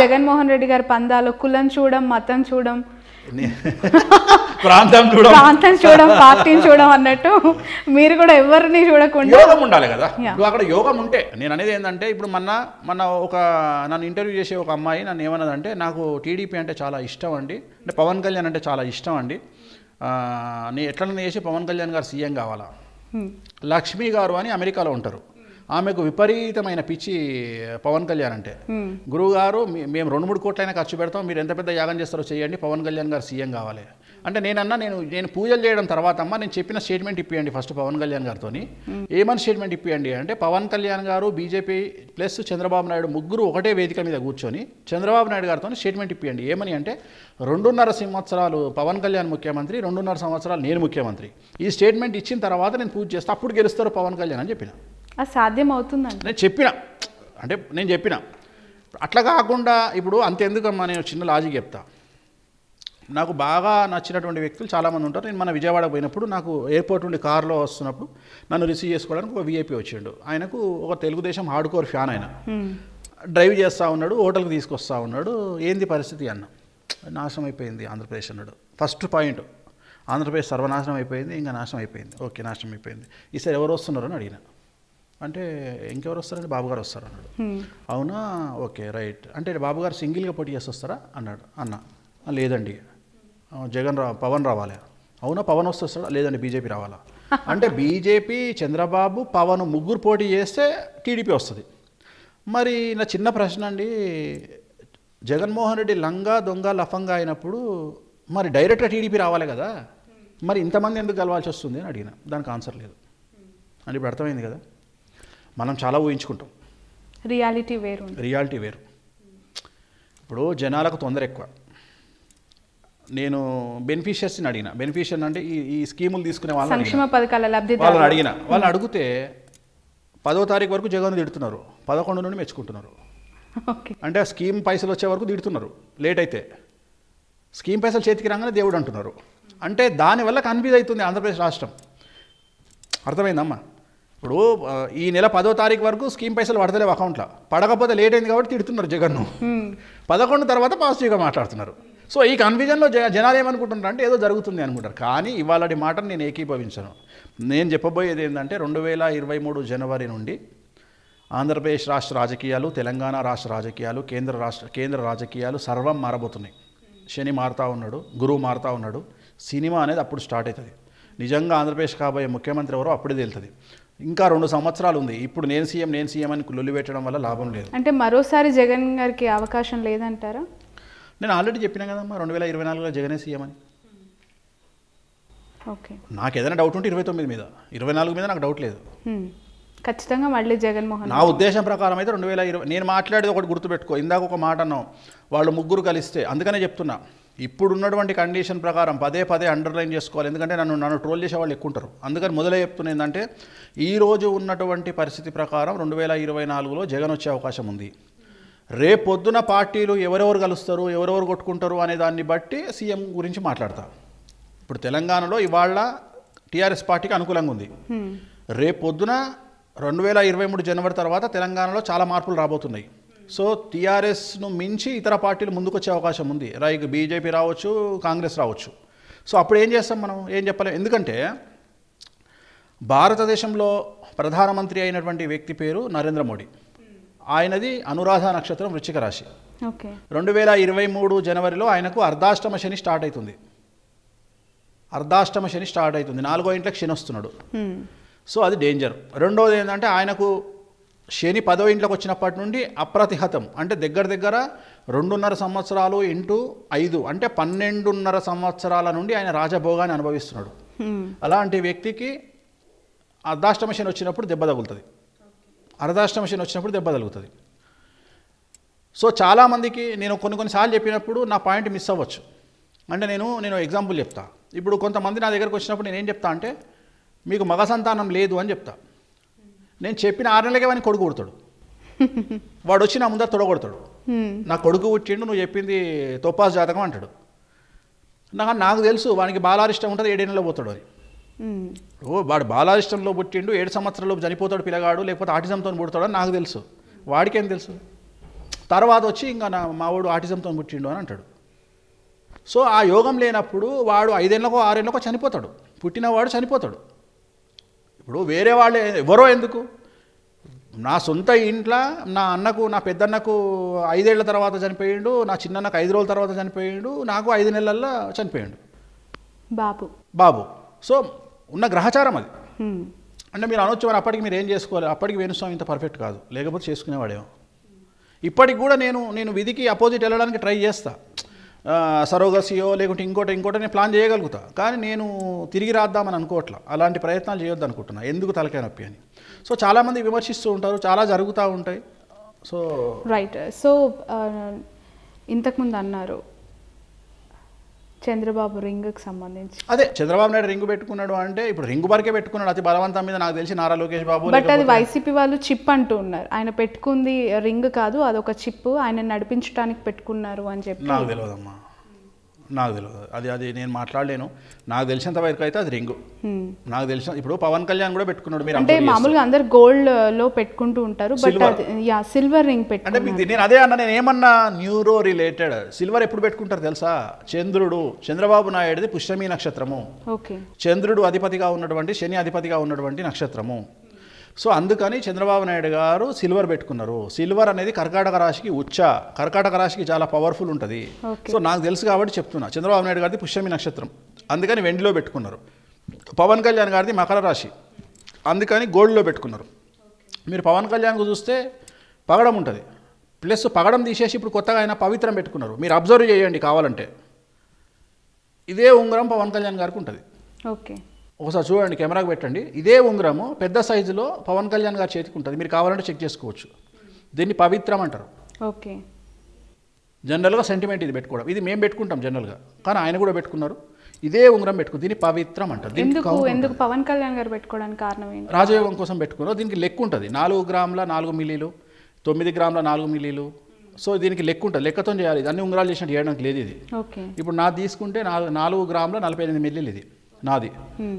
జగన్మోహన్ రెడ్డి గారి పందాలు కులం చూడం మతం చూడం ప్రాంతం చూడం ప్రాంతం చూడం పార్టీని చూడం అన్నట్టు మీరు కూడా ఎవరిని చూడకుండా యోగం ఉండాలి కదా ఇప్పుడు అక్కడ యోగం ఉంటే నేను అనేది ఏంటంటే ఇప్పుడు మొన్న మన ఒక నన్ను ఇంటర్వ్యూ చేసే ఒక అమ్మాయి నన్ను ఏమన్నదంటే నాకు టీడీపీ అంటే చాలా ఇష్టం అండి అంటే పవన్ కళ్యాణ్ అంటే చాలా ఇష్టం అండి నేను ఎట్లన్నా చేసి పవన్ కళ్యాణ్ గారు సీఎం కావాలా hmm. లక్ష్మి గారు అని అమెరికాలో ఉంటారు ఆమెకు విపరీతమైన పిచ్చి పవన్ కళ్యాణ్ అంటే గురువుగారు మేము రెండు మూడు కోట్లైనా ఖర్చు పెడతాం మీరు ఎంత పెద్ద యాగం చేస్తారో చేయండి పవన్ కళ్యాణ్ గారు సీఎం కావాలి అంటే నేనన్నా నేను నేను పూజలు చేయడం తర్వాత అమ్మ నేను చెప్పిన స్టేట్మెంట్ ఇప్పియండి ఫస్ట్ పవన్ కళ్యాణ్ గారితో ఏమని స్టేట్మెంట్ ఇప్పియండి అంటే పవన్ కళ్యాణ్ గారు బీజేపీ ప్లస్ చంద్రబాబు నాయుడు ముగ్గురు ఒకటే వేదిక మీద కూర్చొని చంద్రబాబు నాయుడు గారితో స్టేట్మెంట్ ఇప్పియండి ఏమని అంటే రెండున్నర సంవత్సరాలు పవన్ కళ్యాణ్ ముఖ్యమంత్రి రెండున్నర సంవత్సరాలు నేను ముఖ్యమంత్రి ఈ స్టేట్మెంట్ ఇచ్చిన తర్వాత నేను పూజ చేస్తే అప్పుడు గెలుస్తారు పవన్ కళ్యాణ్ అని చెప్పిన సాధ్యం నేను చెప్పిన అంటే నేను చెప్పిన అట్లా కాకుండా ఇప్పుడు అంతెందుకమ్మా నేను చిన్న లాజిక్ చెప్తా నాకు బాగా నచ్చినటువంటి వ్యక్తులు చాలామంది ఉంటారు నేను మన విజయవాడ పోయినప్పుడు నాకు ఎయిర్పోర్ట్ నుండి కారులో వస్తున్నప్పుడు నన్ను రిసీవ్ చేసుకోవడానికి ఒక వీఐపీ వచ్చిండు ఆయనకు ఒక తెలుగుదేశం హార్డ్ కోర్ ఫ్యాన్ ఆయన డ్రైవ్ చేస్తూ ఉన్నాడు హోటల్కి తీసుకొస్తూ ఉన్నాడు ఏంది పరిస్థితి అన్న నాశనం అయిపోయింది ఆంధ్రప్రదేశ్ అన్నాడు ఫస్ట్ పాయింట్ ఆంధ్రప్రదేశ్ సర్వనాశనం అయిపోయింది ఇంకా నాశనం అయిపోయింది ఓకే నాశనం అయిపోయింది ఈసారి ఎవరు వస్తున్నారు అని అడిగినా అంటే ఇంకెవరు వస్తారంటే బాబుగారు వస్తారు అన్నాడు అవునా ఓకే రైట్ అంటే బాబుగారు సింగిల్గా పోటీ చేసి వస్తారా అన్నాడు అన్న లేదండి జగన్ రా పవన్ రావాలి అవునా పవన్ వస్తాడా లేదండి బీజేపీ రావాలా అంటే బీజేపీ చంద్రబాబు పవన్ ముగ్గురు పోటీ చేస్తే టీడీపీ వస్తుంది మరి నా చిన్న ప్రశ్న అండి జగన్మోహన్ రెడ్డి లంగా దొంగ లఫంగా అయినప్పుడు మరి డైరెక్ట్గా టీడీపీ రావాలి కదా మరి ఇంతమంది ఎందుకు కలవాల్సి వస్తుంది అని అడిగిన దానికి ఆన్సర్ లేదు అని ఇప్పుడు అర్థమైంది కదా మనం చాలా ఊహించుకుంటాం రియాలిటీ వేరు రియాలిటీ వేరు ఇప్పుడు జనాలకు తొందర ఎక్కువ నేను బెనిఫిషియర్స్ని అడిగిన బెనిఫిషియర్ అంటే ఈ ఈ స్కీములు తీసుకునే వాళ్ళు సంక్షేమ పథకాల లబ్ధి వాళ్ళని అడిగిన వాళ్ళని అడిగితే పదో తారీఖు వరకు జగన్ తిడుతున్నారు పదకొండు నుండి మెచ్చుకుంటున్నారు అంటే ఆ స్కీమ్ పైసలు వచ్చే వరకు తిడుతున్నారు లేట్ అయితే స్కీమ్ పైసలు చేతికి రాగానే దేవుడు అంటున్నారు అంటే దానివల్ల కన్ఫ్యూజ్ అవుతుంది ఆంధ్రప్రదేశ్ రాష్ట్రం అర్థమైందమ్మా ఇప్పుడు ఈ నెల పదో తారీఖు వరకు స్కీమ్ పైసలు పడతలేవు అకౌంట్లో పడకపోతే లేట్ అయింది కాబట్టి తిడుతున్నారు జగన్ను పదకొండు తర్వాత పాజిటివ్గా మాట్లాడుతున్నారు సో ఈ కన్ఫ్యూజన్లో జనాలు ఏమనుకుంటున్నారు అంటే ఏదో జరుగుతుంది అనుకుంటారు కానీ ఇవాళ మాటను నేను ఏకీభవించను నేను చెప్పబోయేది ఏంటంటే రెండు వేల ఇరవై మూడు జనవరి నుండి ఆంధ్రప్రదేశ్ రాష్ట్ర రాజకీయాలు తెలంగాణ రాష్ట్ర రాజకీయాలు కేంద్ర రాష్ట్ర కేంద్ర రాజకీయాలు సర్వం మారబోతున్నాయి శని మారుతూ ఉన్నాడు గురువు మారుతూ ఉన్నాడు సినిమా అనేది అప్పుడు స్టార్ట్ అవుతుంది నిజంగా ఆంధ్రప్రదేశ్ కాబోయే ముఖ్యమంత్రి ఎవరో అప్పుడే తెలుతుంది ఇంకా రెండు సంవత్సరాలు ఉంది ఇప్పుడు నేను సీఎం నేను సీఎం అని లొల్లి పెట్టడం వల్ల లాభం లేదు అంటే మరోసారి జగన్ గారికి అవకాశం లేదంటారా నేను ఆల్రెడీ చెప్పిన కదమ్మా రెండు వేల ఇరవై నాలుగులో జగనే సీఎం అని ఓకే నాకు ఏదైనా డౌట్ ఉంటే ఇరవై తొమ్మిది మీద ఇరవై నాలుగు మీద నాకు డౌట్ లేదు ఖచ్చితంగా మళ్ళీ జగన్మోహన్ నా ఉద్దేశం ప్రకారం అయితే రెండు వేల ఇరవై నేను మాట్లాడేది ఒకటి గుర్తుపెట్టుకో ఇందాక ఒక మాట అన్నాం వాళ్ళు ముగ్గురు కలిస్తే అందుకనే చెప్తున్నా ఇప్పుడున్నటువంటి కండిషన్ ప్రకారం పదే పదే అండర్లైన్ చేసుకోవాలి ఎందుకంటే నన్ను నన్ను ట్రోల్ చేసే వాళ్ళు ఎక్కువ ఉంటారు అందుకని మొదలై చెప్తున్న ఏంటంటే ఈరోజు ఉన్నటువంటి పరిస్థితి ప్రకారం రెండు వేల ఇరవై నాలుగులో జగన్ వచ్చే అవకాశం ఉంది రేపొద్దున పార్టీలు ఎవరెవరు కలుస్తారు ఎవరెవరు కొట్టుకుంటారు అనే దాన్ని బట్టి సీఎం గురించి మాట్లాడతా ఇప్పుడు తెలంగాణలో ఇవాళ టీఆర్ఎస్ పార్టీకి అనుకూలంగా ఉంది రేపొద్దున రెండు వేల ఇరవై మూడు జనవరి తర్వాత తెలంగాణలో చాలా మార్పులు రాబోతున్నాయి సో టీఆర్ఎస్ను మించి ఇతర పార్టీలు ముందుకొచ్చే అవకాశం ఉంది లైక్ బీజేపీ రావచ్చు కాంగ్రెస్ రావచ్చు సో అప్పుడు ఏం చేస్తాం మనం ఏం చెప్పలేం ఎందుకంటే భారతదేశంలో ప్రధానమంత్రి అయినటువంటి వ్యక్తి పేరు నరేంద్ర మోడీ ఆయనది అనురాధ నక్షత్రం వృచ్చిక రాశి రెండు వేల ఇరవై మూడు జనవరిలో ఆయనకు అర్ధాష్టమ శని స్టార్ట్ అవుతుంది అర్ధాష్టమ శని స్టార్ట్ అవుతుంది నాలుగో ఇంట్లో క్షీణిస్తున్నాడు వస్తున్నాడు సో అది డేంజర్ రెండోది ఏంటంటే ఆయనకు శని పదవ ఇంట్లోకి వచ్చినప్పటి నుండి అప్రతిహతం అంటే దగ్గర దగ్గర రెండున్నర సంవత్సరాలు ఇంటూ ఐదు అంటే పన్నెండున్నర సంవత్సరాల నుండి ఆయన రాజభోగాన్ని అనుభవిస్తున్నాడు అలాంటి వ్యక్తికి అర్ధాష్టమ శని వచ్చినప్పుడు దెబ్బ తగులుతుంది అర్ధాష్టమ శని వచ్చినప్పుడు దెబ్బ తగులుతుంది సో చాలామందికి నేను కొన్ని కొన్నిసార్లు చెప్పినప్పుడు నా పాయింట్ మిస్ అవ్వచ్చు అంటే నేను నేను ఎగ్జాంపుల్ చెప్తా ఇప్పుడు కొంతమంది నా దగ్గరకు వచ్చినప్పుడు నేనేం చెప్తా అంటే మీకు మగ సంతానం లేదు అని చెప్తాను నేను చెప్పిన ఆరు నెలలకే వాడిని కొడుకు కొడతాడు వాడు వచ్చి నా ముందర తొడగొడతాడు నా కొడుకు పుట్టిండు నువ్వు చెప్పింది తోపాస్ జాతకం అంటాడు నాకు నాకు తెలుసు వానికి బాలారిష్టం ఉంటుంది నెలలో పోతాడు అని ఓ వాడు బాలారిష్టంలో పుట్టిండు ఏడు సంవత్సరంలో చనిపోతాడు పిల్లగాడు లేకపోతే ఆటిజంతో పుడతాడు అని నాకు తెలుసు వాడికేం తెలుసు తర్వాత వచ్చి ఇంకా నా మావాడు ఆటిజంతో పుట్టిండు అని అంటాడు సో ఆ యోగం లేనప్పుడు వాడు ఐదేళ్ళకో ఆరేళ్ళకో చనిపోతాడు పుట్టినవాడు చనిపోతాడు ఇప్పుడు వేరే వాళ్ళే ఎవరో ఎందుకు నా సొంత ఇంట్లో నా అన్నకు నా పెద్దన్నకు ఐదేళ్ల తర్వాత చనిపోయిండు నా చిన్నన్నకు ఐదు రోజుల తర్వాత చనిపోయిండు నాకు ఐదు నెలల్లో చనిపోయిండు బాబు బాబు సో ఉన్న గ్రహచారం అది అంటే మీరు అనొచ్చు మరి అప్పటికి మీరు ఏం చేసుకోవాలి అప్పటికి వేణుస్వామి ఇంత పర్ఫెక్ట్ కాదు లేకపోతే చేసుకునేవాడేమో ఇప్పటికి కూడా నేను నేను విధికి అపోజిట్ వెళ్ళడానికి ట్రై చేస్తాను సరోగసియో లేకుంటే ఇంకోటి ఇంకోటి నేను ప్లాన్ చేయగలుగుతా కానీ నేను తిరిగి రాద్దామని అనుకోవట్లా అలాంటి ప్రయత్నాలు చేయొద్దు అనుకుంటున్నా ఎందుకు తలకాయ నొప్పి అని సో చాలామంది విమర్శిస్తూ ఉంటారు చాలా జరుగుతూ ఉంటాయి సో రైట్ సో ఇంతకుముందు అన్నారు చంద్రబాబు రింగుకి సంబంధించి అదే చంద్రబాబు నాయుడు రింగు పెట్టుకున్నాడు అంటే ఇప్పుడు రింగ్ వరకే పెట్టుకున్నాడు అతి బలవంతం మీద నాకు తెలిసి నారా లోకేష్ బాబు బట్ అది వైసీపీ వాళ్ళు చిప్ అంటూ ఉన్నారు ఆయన పెట్టుకుంది రింగ్ కాదు అదొక చిప్ ఆయన నడిపించడానికి పెట్టుకున్నారు అని చెప్పి నాకు తెలియదు అమ్మా నాకు తెలియదు అది అది నేను మాట్లాడలేను నాకు తెలిసినంత వరకు అయితే అది రింగు నాకు తెలిసిన ఇప్పుడు పవన్ కళ్యాణ్ కూడా పెట్టుకున్నాడు మీరు అంటే మామూలుగా అందరు గోల్డ్ లో పెట్టుకుంటూ ఉంటారు బట్ యా సిల్వర్ రింగ్ అంటే నేను అదే అన్న నేను ఏమన్నా న్యూరో రిలేటెడ్ సిల్వర్ ఎప్పుడు పెట్టుకుంటారు తెలుసా చంద్రుడు చంద్రబాబు నాయుడిది పుష్యమి నక్షత్రము చంద్రుడు అధిపతిగా ఉన్నటువంటి శని అధిపతిగా ఉన్నటువంటి నక్షత్రము సో అందుకని చంద్రబాబు నాయుడు గారు సిల్వర్ పెట్టుకున్నారు సిల్వర్ అనేది కర్కాటక రాశికి ఉచ్చ కర్కాటక రాశికి చాలా పవర్ఫుల్ ఉంటుంది సో నాకు తెలుసు కాబట్టి చెప్తున్నా చంద్రబాబు నాయుడు గారిది పుష్యమి నక్షత్రం అందుకని వెండిలో పెట్టుకున్నారు పవన్ కళ్యాణ్ గారిది మకర రాశి అందుకని గోల్డ్లో పెట్టుకున్నారు మీరు పవన్ కళ్యాణ్ చూస్తే పగడం ఉంటుంది ప్లస్ పగడం తీసేసి ఇప్పుడు కొత్తగా ఆయన పవిత్రం పెట్టుకున్నారు మీరు అబ్జర్వ్ చేయండి కావాలంటే ఇదే ఉంగరం పవన్ కళ్యాణ్ గారికి ఉంటుంది ఓకే ఒకసారి చూడండి కెమెరాకు పెట్టండి ఇదే ఉంగరము పెద్ద సైజులో పవన్ కళ్యాణ్ గారి చేతికి ఉంటుంది మీరు కావాలంటే చెక్ చేసుకోవచ్చు దీన్ని పవిత్రం అంటారు ఓకే జనరల్గా సెంటిమెంట్ ఇది పెట్టుకోవడం ఇది మేము పెట్టుకుంటాం జనరల్గా కానీ ఆయన కూడా పెట్టుకున్నారు ఇదే ఉంగరం పెట్టుకుని దీన్ని పవిత్రం అంటారు ఎందుకు ఎందుకు పవన్ కళ్యాణ్ గారు పెట్టుకోవడానికి కారణం రాజయోగం కోసం పెట్టుకున్నారు దీనికి లెక్క ఉంటుంది నాలుగు గ్రాముల నాలుగు మిల్లీలు తొమ్మిది గ్రాముల నాలుగు మిల్లీలు సో దీనికి లెక్క ఉంటుంది లెక్కతో చేయాలి ఇది అన్ని ఉంగరాలు చేసినట్టు చేయడానికి లేదు ఇది ఇప్పుడు నా తీసుకుంటే నాలుగు నాలుగు గ్రాముల నలభై ఎనిమిది మిల్లీలు ఇది నాది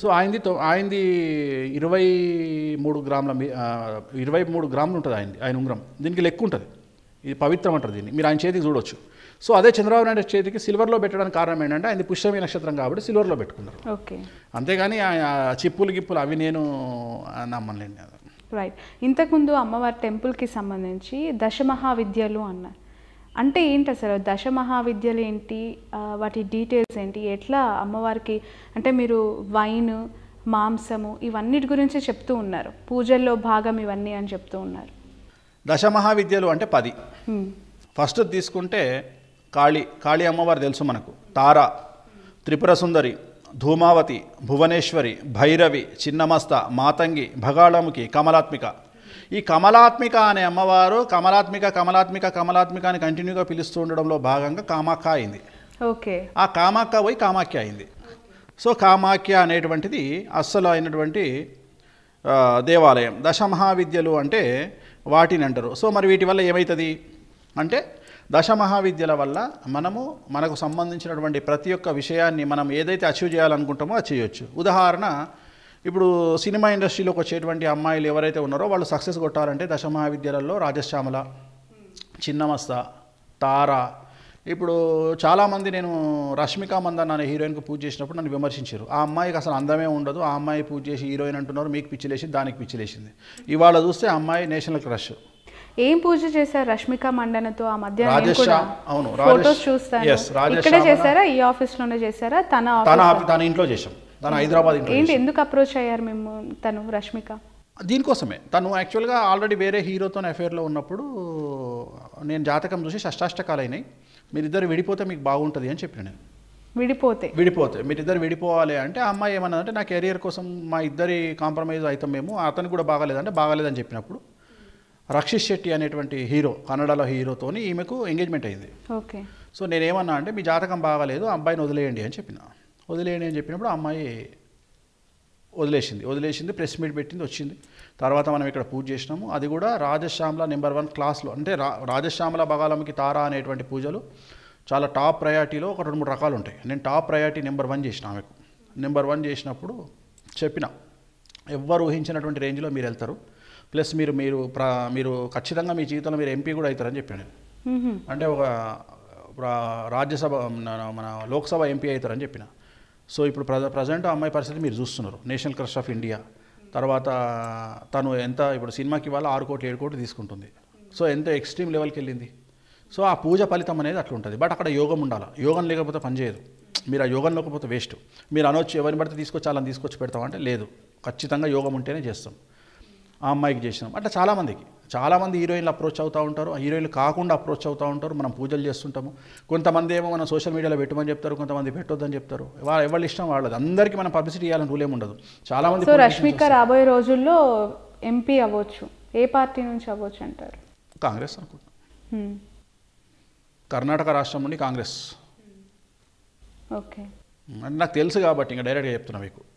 సో ఆయనది ఆయనది ఇరవై మూడు గ్రాముల ఇరవై మూడు గ్రాములు ఉంటుంది ఆయనది ఆయన ఉంగరం దీనికి లెక్క ఉంటుంది ఇది పవిత్రం అంటారు దీన్ని మీరు ఆయన చేతికి చూడొచ్చు సో అదే చంద్రబాబు నాయుడు చేతికి సిల్వర్లో పెట్టడానికి కారణం ఏంటంటే ఆయన పుష్యమి నక్షత్రం కాబట్టి సిల్వర్లో పెట్టుకున్నారు ఓకే అంతేగాని చిప్పులు గిప్పులు అవి నేను నమ్మలేను రైట్ ఇంతకుముందు అమ్మవారి టెంపుల్కి సంబంధించి విద్యలు అన్నారు అంటే ఏంటి అసలు దశ మహావిద్యలు ఏంటి వాటి డీటెయిల్స్ ఏంటి ఎట్లా అమ్మవారికి అంటే మీరు వైన్ మాంసము ఇవన్నిటి గురించి చెప్తూ ఉన్నారు పూజల్లో భాగం ఇవన్నీ అని చెప్తూ ఉన్నారు దశ మహావిద్యలు అంటే పది ఫస్ట్ తీసుకుంటే కాళీ కాళీ అమ్మవారు తెలుసు మనకు తారా త్రిపుర సుందరి ధూమావతి భువనేశ్వరి భైరవి చిన్నమస్త మాతంగి భగాళముఖి కమలాత్మిక ఈ కమలాత్మిక అనే అమ్మవారు కమలాత్మిక కమలాత్మిక కమలాత్మిక అని కంటిన్యూగా పిలుస్తూ ఉండడంలో భాగంగా కామాఖ్య అయింది ఓకే ఆ కామాఖ పోయి కామాఖ్య అయింది సో కామాఖ్య అనేటువంటిది అస్సలు అయినటువంటి దేవాలయం దశమహావిద్యలు అంటే వాటిని అంటారు సో మరి వీటి వల్ల ఏమవుతుంది అంటే దశమహావిద్యల వల్ల మనము మనకు సంబంధించినటువంటి ప్రతి ఒక్క విషయాన్ని మనం ఏదైతే అచీవ్ చేయాలనుకుంటామో అది చేయొచ్చు ఉదాహరణ ఇప్పుడు సినిమా ఇండస్ట్రీలోకి వచ్చేటువంటి అమ్మాయిలు ఎవరైతే ఉన్నారో వాళ్ళు సక్సెస్ కొట్టాలంటే మహావిద్యాలలో రాజశ్యామల చిన్నమస్త తార ఇప్పుడు చాలామంది నేను రష్మిక మందన్ అనే హీరోయిన్కు పూజ చేసినప్పుడు నన్ను విమర్శించారు ఆ అమ్మాయికి అసలు అందమే ఉండదు ఆ అమ్మాయి పూజ చేసి హీరోయిన్ అంటున్నారు మీకు పిచ్చిలేసి దానికి పిచ్చిలేసింది ఇవాళ చూస్తే అమ్మాయి నేషనల్ క్రష్ ఏం పూజ చేశారు రష్మిక మండనతో ఆ మధ్య అవును ఫోటోస్ చూస్తాను చేశారా ఈ ఆఫీస్ లోనే చేశారా తన తన ఇంట్లో చేశాం తను హైదరాబాద్ ఏంటి ఎందుకు అప్రోచ్ అయ్యారు మేము తను రష్మిక దీనికోసమే తను యాక్చువల్గా ఆల్రెడీ వేరే హీరోతో అఫేర్లో ఉన్నప్పుడు నేను జాతకం చూసి షష్టాష్టకాలు అయినాయి మీరిద్దరు విడిపోతే మీకు బాగుంటుంది అని చెప్పిన నేను విడిపోతే విడిపోతే మీరిద్దరు విడిపోవాలి అంటే ఆ అమ్మాయి అంటే నా కెరియర్ కోసం మా ఇద్దరి కాంప్రమైజ్ అవుతాం మేము అతను కూడా బాగాలేదంటే బాగాలేదని చెప్పినప్పుడు రక్షిత్ శెట్టి అనేటువంటి హీరో కన్నడలో హీరోతోని ఈమెకు ఎంగేజ్మెంట్ అయింది ఓకే సో నేనేమన్నా అంటే మీ జాతకం బాగాలేదు అబ్బాయిని వదిలేయండి అని చెప్పిన వదిలేయండి అని చెప్పినప్పుడు ఆ అమ్మాయి వదిలేసింది వదిలేసింది ప్రెస్ మీట్ పెట్టింది వచ్చింది తర్వాత మనం ఇక్కడ పూజ చేసినాము అది కూడా రాజశ్యామల నెంబర్ వన్ క్లాస్లో అంటే రా రాజశ్యామల బగాలంకి తారా అనేటువంటి పూజలు చాలా టాప్ ప్రయారిటీలో ఒక రెండు మూడు రకాలు ఉంటాయి నేను టాప్ ప్రయారిటీ నెంబర్ వన్ చేసిన ఆమెకు నెంబర్ వన్ చేసినప్పుడు చెప్పిన ఎవ్వరు ఊహించినటువంటి రేంజ్లో మీరు వెళ్తారు ప్లస్ మీరు మీరు ప్ర మీరు ఖచ్చితంగా మీ జీవితంలో మీరు ఎంపీ కూడా అవుతారని చెప్పాను అంటే ఒక రాజ్యసభ మన లోక్సభ ఎంపీ అవుతారని చెప్పిన సో ఇప్పుడు ప్రజ ప్రజెంట్ ఆ అమ్మాయి పరిస్థితి మీరు చూస్తున్నారు నేషనల్ క్రష్ ఆఫ్ ఇండియా తర్వాత తను ఎంత ఇప్పుడు సినిమాకి ఇవాళ ఆరు కోట్లు ఏడు కోట్లు తీసుకుంటుంది సో ఎంత ఎక్స్ట్రీమ్ లెవెల్కి వెళ్ళింది సో ఆ పూజ ఫలితం అనేది అట్లా ఉంటుంది బట్ అక్కడ యోగం ఉండాలి యోగం లేకపోతే పనిచేయదు మీరు ఆ యోగం లేకపోతే వేస్ట్ మీరు అనొచ్చు ఎవరిని పడితే తీసుకొచ్చి అలా తీసుకొచ్చి పెడతామంటే లేదు ఖచ్చితంగా యోగం ఉంటేనే చేస్తాం ఆ అమ్మాయికి చేసినాం అట్లా చాలామందికి చాలామంది హీరోయిన్లు అప్రోచ్ అవుతూ ఉంటారు ఆ హీరోయిన్లు కాకుండా అప్రోచ్ అవుతూ ఉంటారు మనం పూజలు చేస్తుంటాము కొంతమంది ఏమో మనం సోషల్ మీడియాలో పెట్టమని చెప్తారు కొంతమంది పెట్టొద్దని చెప్తారు వాళ్ళు ఎవరి ఇష్టం వాళ్ళది అందరికీ మనం పబ్లిసిటీ చేయాలని రూల్ ఉండదు చాలామంది రష్మిక రాబోయే రోజుల్లో ఎంపీ అవ్వచ్చు ఏ పార్టీ నుంచి అవ్వచ్చు అంటారు కాంగ్రెస్ అనుకుంటా hmm. కర్ణాటక రాష్ట్రం నుండి కాంగ్రెస్ ఓకే hmm. నాకు తెలుసు కాబట్టి ఇంకా డైరెక్ట్గా చెప్తున్నా మీకు